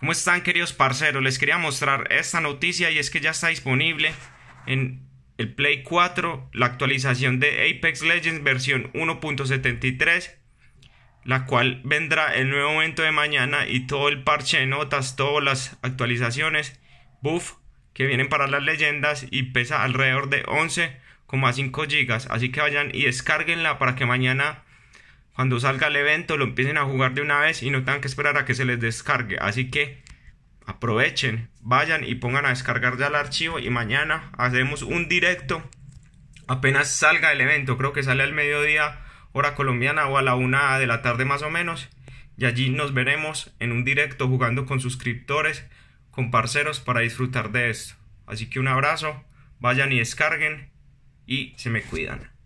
¿Cómo están queridos parceros? Les quería mostrar esta noticia y es que ya está disponible en el Play 4 la actualización de Apex Legends versión 1.73, la cual vendrá el nuevo momento de mañana y todo el parche de notas, todas las actualizaciones, buff que vienen para las leyendas y pesa alrededor de 11,5 GB, así que vayan y descarguenla para que mañana cuando salga el evento lo empiecen a jugar de una vez y no tengan que esperar a que se les descargue. Así que aprovechen, vayan y pongan a descargar ya el archivo y mañana hacemos un directo apenas salga el evento. Creo que sale al mediodía hora colombiana o a la una de la tarde más o menos. Y allí nos veremos en un directo jugando con suscriptores, con parceros para disfrutar de esto. Así que un abrazo, vayan y descarguen y se me cuidan.